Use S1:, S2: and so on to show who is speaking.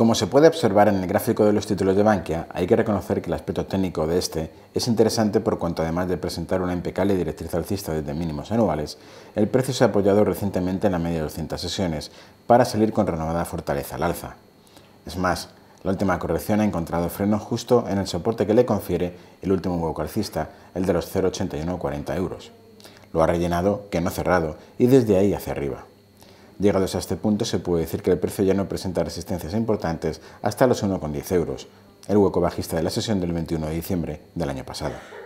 S1: Como se puede observar en el gráfico de los títulos de Bankia, hay que reconocer que el aspecto técnico de este es interesante por cuanto además de presentar una impecable directriz alcista desde mínimos anuales, el precio se ha apoyado recientemente en la media de 200 sesiones para salir con renovada fortaleza al alza. Es más, la última corrección ha encontrado freno justo en el soporte que le confiere el último hueco alcista, el de los 0,8140 euros. Lo ha rellenado, que no ha cerrado, y desde ahí hacia arriba. Llegados a este punto se puede decir que el precio ya no presenta resistencias importantes hasta los 1,10 euros, el hueco bajista de la sesión del 21 de diciembre del año pasado.